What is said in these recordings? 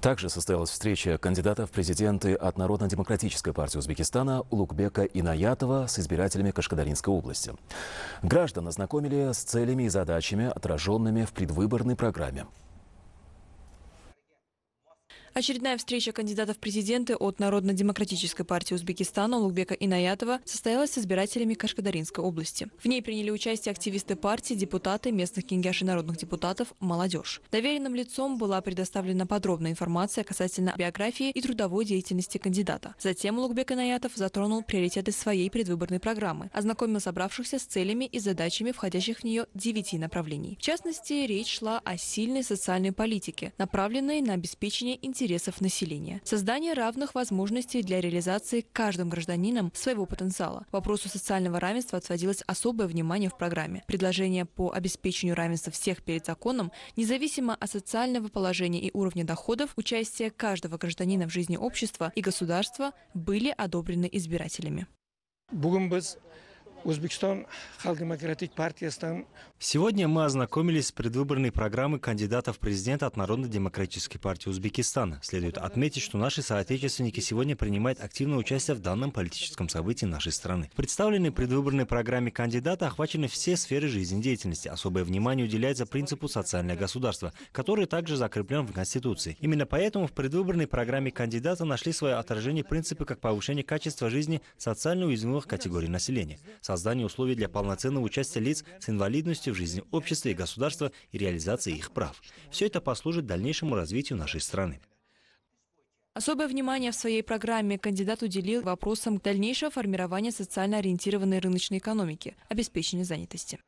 Также состоялась встреча кандидата в президенты от Народно-демократической партии Узбекистана Лукбека Инаятова с избирателями Кашкадаринской области. Граждан ознакомили с целями и задачами, отраженными в предвыборной программе. Очередная встреча кандидатов в президенты от Народно-демократической партии Узбекистана Лукбека Инаятова состоялась с избирателями Кашкадаринской области. В ней приняли участие активисты партии, депутаты, местных кингяш и народных депутатов, молодежь. Доверенным лицом была предоставлена подробная информация касательно биографии и трудовой деятельности кандидата. Затем Лукбек Инаятов затронул приоритеты своей предвыборной программы, ознакомил собравшихся с целями и задачами, входящих в нее девяти направлений. В частности, речь шла о сильной социальной политике, направленной на обеспечение интересов интересов населения. Создание равных возможностей для реализации каждым гражданином своего потенциала. Вопросу социального равенства отводилось особое внимание в программе. Предложения по обеспечению равенства всех перед законом, независимо от социального положения и уровня доходов, участие каждого гражданина в жизни общества и государства были одобрены избирателями. Бүгін біз Узбекистан Халк Демократик партиясынан. Сегодня мы ознакомились с предвыборной программой кандидатов в президенты от Народно-демократической партии Узбекистана. Следует отметить, что наши соотечественники сегодня принимают активное участие в данном политическом событии нашей страны. Представленные в предвыборной программе кандидата охвачены все сферы жизнедеятельности. Особое внимание уделяется принципу социального государства, который также закреплен в Конституции. Именно поэтому в предвыборной программе кандидата нашли свое отражение принципы как повышение качества жизни социально уязвимых категорий населения создание условий для полноценного участия лиц с инвалидностью в жизни общества и государства и реализации их прав. Все это послужит дальнейшему развитию нашей страны. Особое внимание в своей программе кандидат уделил вопросам дальнейшего формирования социально ориентированной рыночной экономики, обеспечения занятости.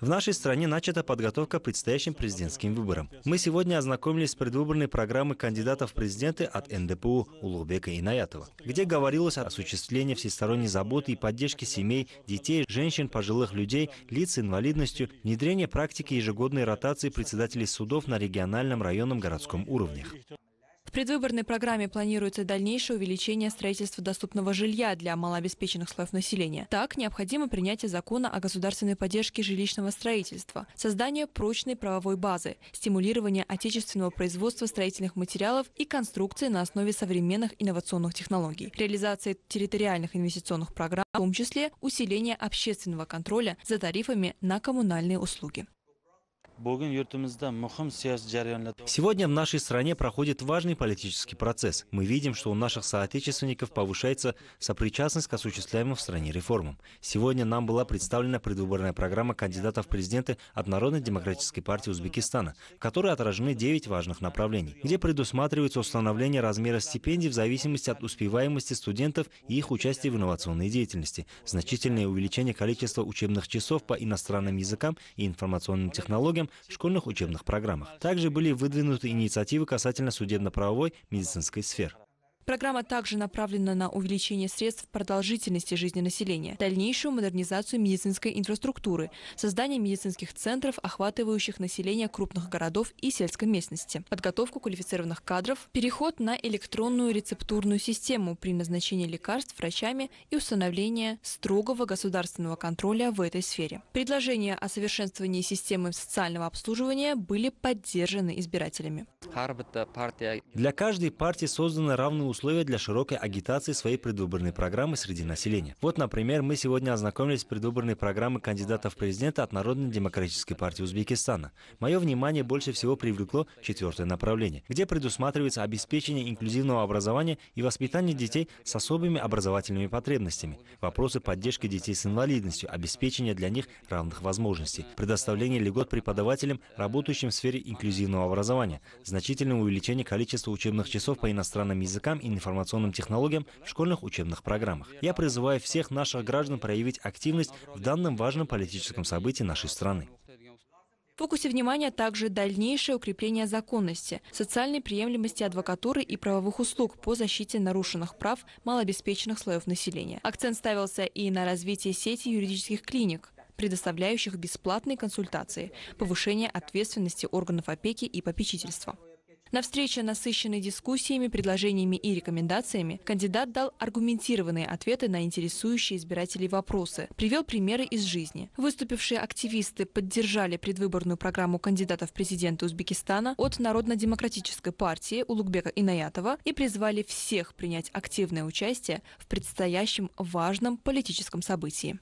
В нашей стране начата подготовка к предстоящим президентским выборам. Мы сегодня ознакомились с предвыборной программой кандидатов в президенты от НДПУ Улубека Инаятова, где говорилось о осуществлении всесторонней заботы и поддержки семей, детей, женщин, пожилых людей, лиц с инвалидностью, внедрение практики ежегодной ротации председателей судов на региональном, районном, городском уровнях. В предвыборной программе планируется дальнейшее увеличение строительства доступного жилья для малообеспеченных слоев населения. Так, необходимо принятие закона о государственной поддержке жилищного строительства, создание прочной правовой базы, стимулирование отечественного производства строительных материалов и конструкции на основе современных инновационных технологий, реализация территориальных инвестиционных программ, в том числе усиление общественного контроля за тарифами на коммунальные услуги. Сегодня в нашей стране проходит важный политический процесс. Мы видим, что у наших соотечественников повышается сопричастность к осуществляемым в стране реформам. Сегодня нам была представлена предвыборная программа кандидатов в президенты от Народной демократической партии Узбекистана, в которой отражены 9 важных направлений, где предусматривается установление размера стипендий в зависимости от успеваемости студентов и их участия в инновационной деятельности, значительное увеличение количества учебных часов по иностранным языкам и информационным технологиям, в школьных учебных программах. Также были выдвинуты инициативы касательно судебно-правовой медицинской сферы. Программа также направлена на увеличение средств продолжительности жизни населения, дальнейшую модернизацию медицинской инфраструктуры, создание медицинских центров, охватывающих население крупных городов и сельской местности, подготовку квалифицированных кадров, переход на электронную рецептурную систему при назначении лекарств врачами и установление строгого государственного контроля в этой сфере. Предложения о совершенствовании системы социального обслуживания были поддержаны избирателями. Для каждой партии создана равные условия для широкой агитации своей предвыборной программы среди населения. Вот, например, мы сегодня ознакомились с предвыборной программой кандидата в президенты от Народной демократической партии Узбекистана. Мое внимание больше всего привлекло четвертое направление, где предусматривается обеспечение инклюзивного образования и воспитание детей с особыми образовательными потребностями, вопросы поддержки детей с инвалидностью, обеспечение для них равных возможностей, предоставление льгот преподавателям, работающим в сфере инклюзивного образования, значительное увеличение количества учебных часов по иностранным языкам и информационным технологиям в школьных учебных программах. Я призываю всех наших граждан проявить активность в данном важном политическом событии нашей страны. В фокусе внимания также дальнейшее укрепление законности, социальной приемлемости адвокатуры и правовых услуг по защите нарушенных прав малообеспеченных слоев населения. Акцент ставился и на развитие сети юридических клиник, предоставляющих бесплатные консультации, повышение ответственности органов опеки и попечительства. На встрече, насыщенной дискуссиями, предложениями и рекомендациями, кандидат дал аргументированные ответы на интересующие избирателей вопросы, привел примеры из жизни. Выступившие активисты поддержали предвыборную программу кандидата в президенты Узбекистана от Народно-демократической партии Улугбека Инаятова и призвали всех принять активное участие в предстоящем важном политическом событии.